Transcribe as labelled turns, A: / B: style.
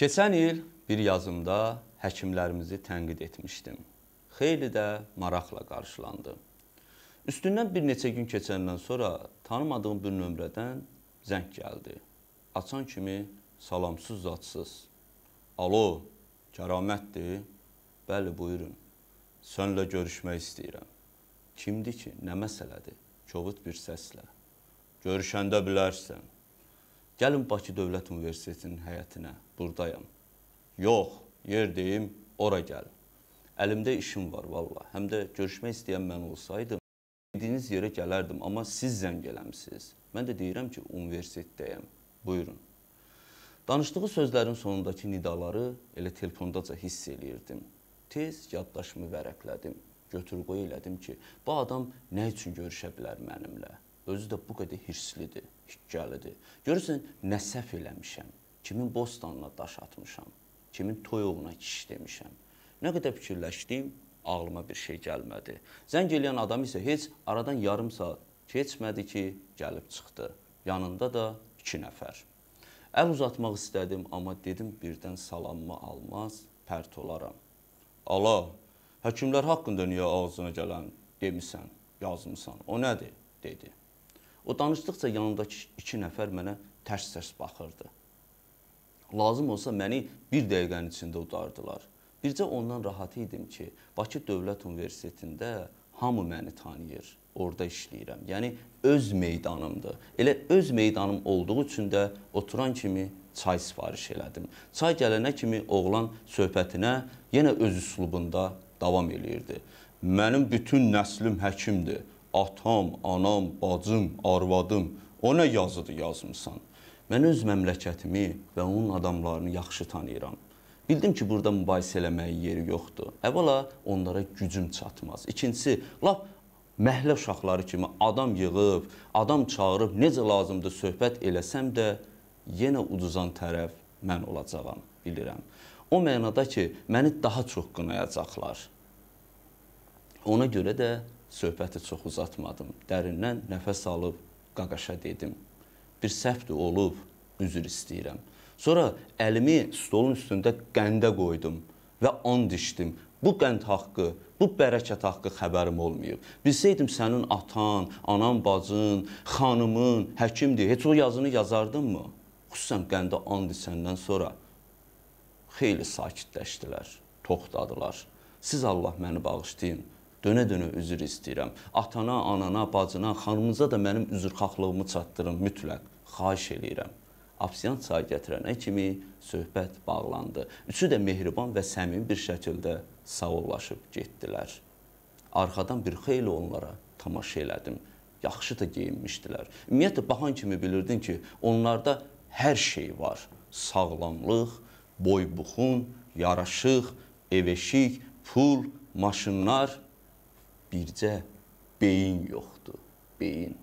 A: Keçən il bir yazımda həkimlərimizi tənqid etmişdim. Xeyli də maraqla qarşılandı. Üstündən bir neçə gün keçəndən sonra tanımadığım bir nömrədən zəng gəldi. Açan kimi salamsız zatsız. Alo, kəramətdir? Bəli, buyurun. Sənlə görüşmək istəyirəm. Kimdir ki, nə məsələdir? Kobud bir səslə. Görüşəndə bilərsən. Gəlin Bakı Dövlət Universitetinin həyətinə, burdayam. Yox, yer deyim, ora gəl. Əlimdə işim var valla. Həm də görüşmək istəyən mən olsaydım, dediyiniz yerə gələrdim, amma siz zəng eləmisiniz. Mən də deyirəm ki, universitetdəyəm. Buyurun. Danışdığı sözlərin sonundakı nidaları elə telefondaca hiss eləyirdim. Tez yaddaşımı vərəqlədim, götür-qoy elədim ki, bu adam nə üçün görüşə bilər mənimlə? özü də bu qədər hirslidir, hikkəlidir. Görürsən, nə səhv eləmişəm, kimin bostanına daş atmışam, kimin toyuğuna kiş demişəm. Nə qədər fikirləşdim, ağlıma bir şey gəlmədi. Zəng eləyən adam isə heç aradan yarım saat keçmədi ki, gəlib çıxdı. Yanında da iki nəfər. Əl uzatmaq istədim, amma dedim birdən salamımı almaz, pərt olaram. Ala, həkimlər haqqında niyə ağzına gələn demisən, yazmısan, o nədir, dedi. O danışdıqca yanımdakı iki nəfər mənə tərs-tərs baxırdı. Lazım olsa məni bir dəqiqənin içində udardılar. Bircə ondan rahat idim ki, Bakı Dövlət Universitetində hamı məni tanıyır. Orda işləyirəm. Yəni öz meydanımdır. Elə öz meydanım olduğu üçün də oturan kimi çay sifariş elədim. Çay gələnə kimi oğlan söhbətinə yenə öz üslubunda davam eləyirdi. Mənim bütün nəslim həkimdir atam, anam, bacım, arvadım, o nə yazıdır yazmısan. Mən öz məmləkətimi və onun adamlarını yaxşı tanıyıram. Bildim ki, burada mübahisə eləməyin yeri yoxdur. Əvvəla onlara gücüm çatmaz. İkincisi, lap məhlə uşaqları kimi adam yığıb, adam çağırıb, necə lazımdır söhbət eləsəm də, yenə uduzan tərəf mən olacağam, bilirəm. O mənada ki, məni daha çox qınayacaqlar. Ona görə də söhbəti çox uzatmadım. Dərindən nəfəs alıb qaqaşa dedim. Bir səhvdir olub, üzr istəyirəm. Sonra əlimi stolun üstündə qəndə qoydum və and içdim. Bu qənd haqqı, bu bərəkət haqqı xəbərim olmayıb. Bilsəydim sənin atan, anan, bacın, xanımın, həkimdir. Heç o yazını yazardın mı? Xüsusən qəndə and içəndən sonra xeyli sakitləşdilər, toxdadılar. Siz Allah məni bağışlayın dönə-dönə üzr istəyirəm. Atana, anana, bacına, xanımıza da mənim üzrxahlığımı çatdırın mütləq. Xahiş eləyirəm. Absiyant çayı gətirənə kimi söhbət bağlandı. Üçü də mehriban və səmimi bir şəkildə sağollaşıb getdilər. Arxadan bir xeyli onlara tamaşa elədim. Yaxşı da geyinmişdilər. Ümumiyyətlə baxan kimi bilirdin ki, onlarda hər şey var. Sağlamlıq, boy-buxun, yaraşıq, ev-eşik, pul, maşınlar bircə beyin yoxdur, beyin.